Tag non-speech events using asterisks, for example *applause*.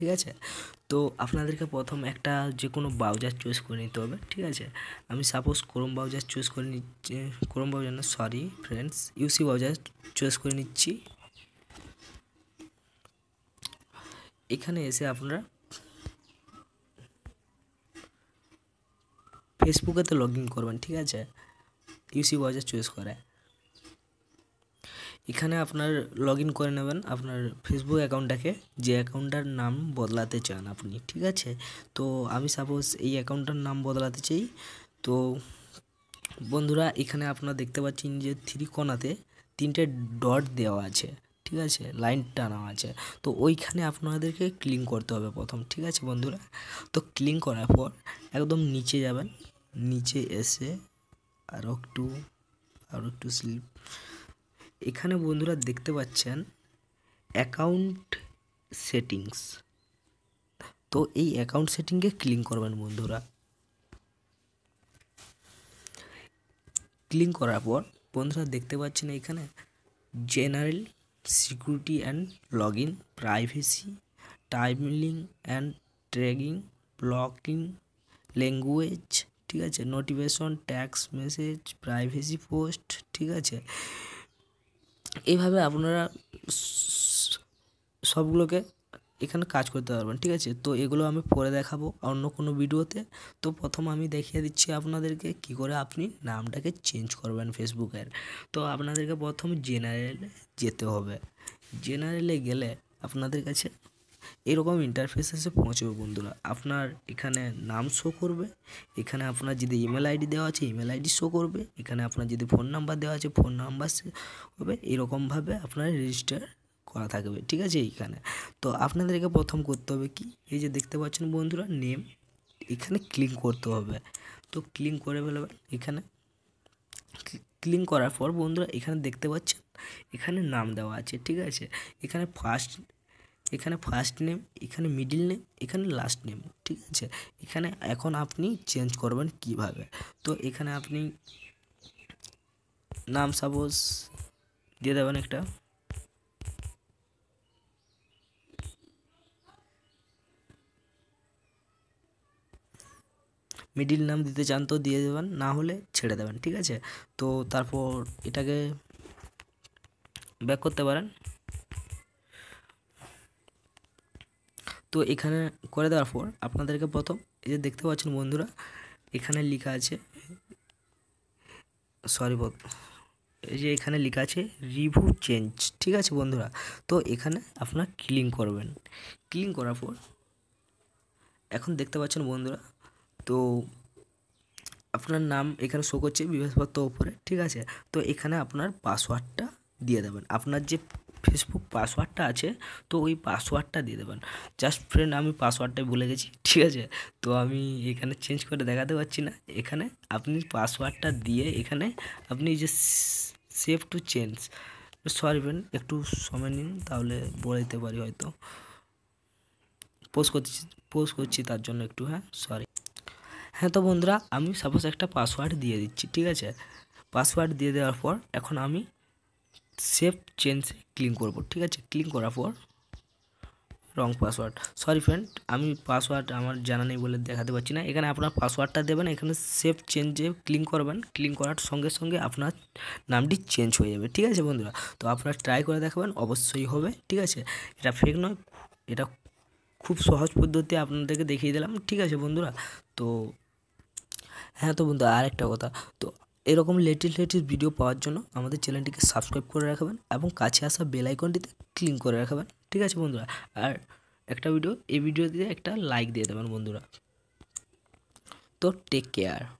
ঠিক আছে তো আপনাদেরকে প্রথম একটা যে কোনো ব্রাউজার চুজ করে নিতে হবে ঠিক আছে আমি সাপোজ ক্রোম ব্রাউজার চুজ করে নিচ্ছি ক্রোম ব্রাউজার না sorry friends UC browser choose করে নিচ্ছি এখানে এসে আপনারা ফেসবুকেতে লগ ইন করবেন ঠিক আছে ইউসি ব্রাউজার চুজ করে এখানে আপনার লগ করে নেবেন আপনার ফেসবুক অ্যাকাউন্টটাকে যে অ্যাকাউন্টটার নাম বদলাতে চান আপনি ঠিক আছে তো আমি সাপোজ এই অ্যাকাউন্টটার নাম বদলাতে চাই তো বন্ধুরা এখানে আপনারা দেখতে পাচ্ছেন যে থ্রি কোনাতে তিনটে ডট দেওয়া আছে ঠিক আছে লাইন টানা আছে তো ওইখানে আপনাদেরকে ক্লিন করতে হবে প্রথম ঠিক আছে বন্ধুরা তো ক্লিন করার পর একদম নিচে যাবেন নিচে এসে আরও একটু আরও একটু স্লিপ এখানে বন্ধুরা দেখতে পাচ্ছেন অ্যাকাউন্ট সেটিংস তো এই অ্যাকাউন্ট সেটিংকে ক্লিক করবেন বন্ধুরা ক্লিক করার পর বন্ধুরা দেখতে পাচ্ছেন এখানে general security and log in privacy timing and tracking blocking language ঠিক আছে notification tax message privacy post ঠিক আছে এইভাবে আপনারা সবগুলোকে এখানে কাজ করতে পারবেন ঠিক আছে তো এগুলো আমি পরে দেখাবো অন্য কোনো ভিডিওতে তো প্রথম আমি দেখিয়ে দিচ্ছি আপনাদেরকে কি করে আপনি নামটাকে চেঞ্জ করবেন ফেসবুকের তো আপনাদেরকে প্রথম জেনারেলে যেতে হবে জেনারেলে গেলে আপনাদের কাছে এরকম ইন্টারফেস এসে পৌঁছবে বন্ধুরা আপনার এখানে নাম শো করবে এখানে আপনার যদি ইমেল আইডি দেওয়া আছে ইমেল আইডি শো করবে এখানে আপনার যদি ফোন নাম্বার দেওয়া আছে ফোন নাম্বার হবে এরকমভাবে আপনার রেজিস্টার করা থাকবে ঠিক আছে এইখানে তো আপনাদেরকে প্রথম করতে হবে কি এই যে দেখতে পাচ্ছেন বন্ধুরা নেম এখানে ক্লিক করতে হবে তো ক্লিক করে ফেলবেন এখানে ক্লিক করার পর বন্ধুরা এখানে দেখতে পাচ্ছেন এখানে নাম দেওয়া আছে ঠিক আছে এখানে ফার্স্ট এখানে ফার্স্ট নেম এখানে মিডিল নেম এখানে লাস্ট নেম ঠিক আছে এখানে এখন আপনি চেঞ্জ করবেন কিভাবে তো এখানে আপনি নাম সাপোজ দিয়ে দেবেন একটা মিডিল নাম দিতে চান তো দিয়ে দেবেন না হলে ছেড়ে দেবেন ঠিক আছে তো তারপর এটাকে ব্যাক করতে পারেন তো এখানে করে দেওয়ার পর আপনাদেরকে প্রথম এই যে দেখতে পাচ্ছেন বন্ধুরা এখানে লেখা আছে সরি এই যে এখানে লেখা আছে রিভিউ চেঞ্জ ঠিক আছে বন্ধুরা তো এখানে আপনার ক্লিন করবেন ক্লিন করার পর এখন দেখতে পাচ্ছেন বন্ধুরা তো আপনার নাম এখানে শো করছে বিভাসপত্র ওপরে ঠিক আছে তো এখানে আপনার পাসওয়ার্ডটা দিয়ে দেবেন আপনার যে ফেসবুক পাসওয়ার্ডটা আছে তো ওই পাসওয়ার্ডটা দিয়ে দেবেন জাস্ট ফ্রেন্ড আমি পাসওয়ার্ডটাই ভুলে গেছি *laughs* ঠিক আছে তো আমি এখানে চেঞ্জ করে দেখাতে পারছি না এখানে আপনি পাসওয়ার্ডটা দিয়ে এখানে আপনি যে save to change sorry friend একটু সময় নিন তাহলে বলে দিতে পারি হয়তো পোস্ট করছি পোস্ট করছি তার জন্য একটু হ্যাঁ সরি হ্যাঁ তো বন্ধুরা আমি সাপোজ একটা পাসওয়ার্ড দিয়ে দিচ্ছি ঠিক আছে পাসওয়ার্ড দিয়ে দেওয়ার পর এখন আমি সেভ চেঞ্জ ক্লিক করব ঠিক আছে ক্লিক করার পর রং পাসওয়ার্ড সরি ফ্রেন্ড আমি পাসওয়ার্ড আমার জানা নেই বলে দেখাতে পারছি না এখানে আপনার পাসওয়ার্ডটা দেবেন এখানে সেভ চেঞ্জে ক্লিক করবেন ক্লিক করার সঙ্গে সঙ্গে আপনার নামটি চেঞ্জ হয়ে যাবে ঠিক আছে বন্ধুরা তো আপনারা ট্রাই করে দেখাবেন অবশ্যই হবে ঠিক আছে এটা ফেক নয় এটা খুব সহজ পদ্ধতি আপনাদেরকে দেখিয়ে দিলাম ঠিক আছে বন্ধুরা তো হ্যাঁ তো বন্ধু আর একটা কথা তো এরকম লেটেস্ট লেটেস্ট ভিডিও পাওয়ার জন্য আমাদের চ্যানেলটিকে সাবস্ক্রাইব করে রাখবেন এবং কাছে আসা বেল আইকনটিতে ক্লিক করে রাখবেন ঠিক আছে বন্ধুরা আর একটা ভিডিও এই ভিডিওতে একটা লাইক দিয়ে দেবেন বন্ধুরা তো টেক কেয়ার